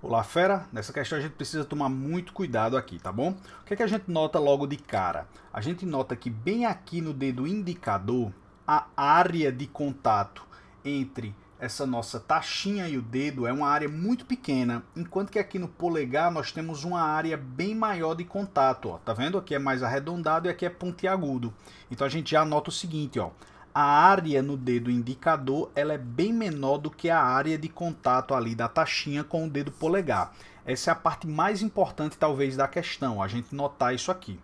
Olá, fera! Nessa questão a gente precisa tomar muito cuidado aqui, tá bom? O que, é que a gente nota logo de cara? A gente nota que bem aqui no dedo indicador, a área de contato entre essa nossa taxinha e o dedo é uma área muito pequena, enquanto que aqui no polegar nós temos uma área bem maior de contato, ó. Tá vendo? Aqui é mais arredondado e aqui é pontiagudo. Então a gente já nota o seguinte, ó a área no dedo indicador ela é bem menor do que a área de contato ali da taxinha com o dedo polegar. Essa é a parte mais importante talvez da questão, a gente notar isso aqui.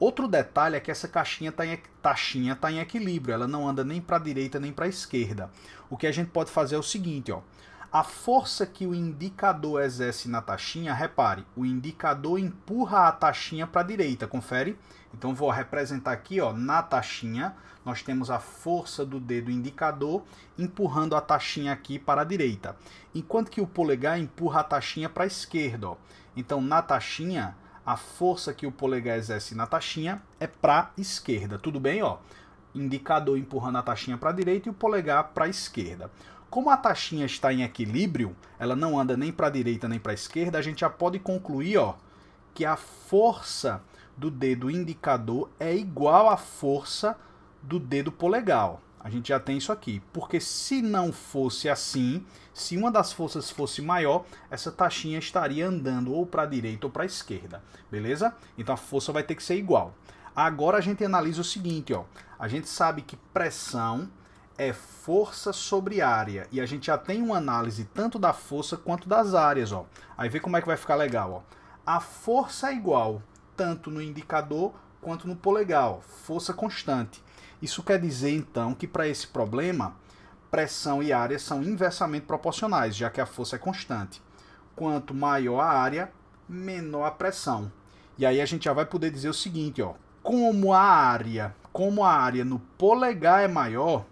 Outro detalhe é que essa caixinha está em, taxinha está em equilíbrio, ela não anda nem para a direita nem para a esquerda. O que a gente pode fazer é o seguinte, ó. A força que o indicador exerce na taxinha, repare, o indicador empurra a taxinha para a direita, confere? Então vou representar aqui, ó, na taxinha, nós temos a força do dedo indicador empurrando a taxinha aqui para a direita, enquanto que o polegar empurra a taxinha para a esquerda, ó. Então na taxinha, a força que o polegar exerce na taxinha é para a esquerda, tudo bem, ó? Indicador empurrando a taxinha para a direita e o polegar para a esquerda. Como a taxinha está em equilíbrio, ela não anda nem para a direita nem para a esquerda, a gente já pode concluir ó, que a força do dedo indicador é igual à força do dedo polegar. Ó. A gente já tem isso aqui, porque se não fosse assim, se uma das forças fosse maior, essa taxinha estaria andando ou para a direita ou para a esquerda, beleza? Então a força vai ter que ser igual. Agora a gente analisa o seguinte, ó. A gente sabe que pressão é força sobre área. E a gente já tem uma análise tanto da força quanto das áreas. Ó. Aí vê como é que vai ficar legal. Ó. A força é igual tanto no indicador quanto no polegar. Ó. Força constante. Isso quer dizer, então, que para esse problema, pressão e área são inversamente proporcionais, já que a força é constante. Quanto maior a área, menor a pressão. E aí a gente já vai poder dizer o seguinte, ó. Como a área, como a área no polegar é maior,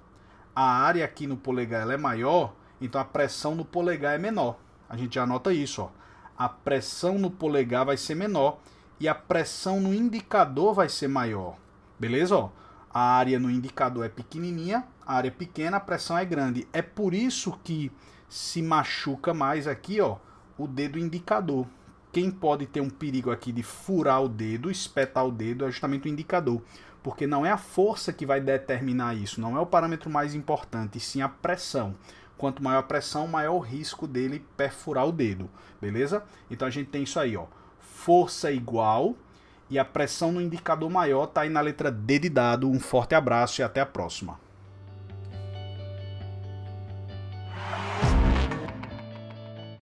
a área aqui no polegar ela é maior, então a pressão no polegar é menor. A gente já nota isso, ó. A pressão no polegar vai ser menor e a pressão no indicador vai ser maior. Beleza, ó? A área no indicador é pequenininha, a área é pequena, a pressão é grande. É por isso que se machuca mais aqui, ó, o dedo indicador quem pode ter um perigo aqui de furar o dedo, espetar o dedo, é justamente o indicador. Porque não é a força que vai determinar isso, não é o parâmetro mais importante, sim a pressão. Quanto maior a pressão, maior o risco dele perfurar o dedo, beleza? Então a gente tem isso aí, ó. Força igual e a pressão no indicador maior tá aí na letra D de dado. Um forte abraço e até a próxima.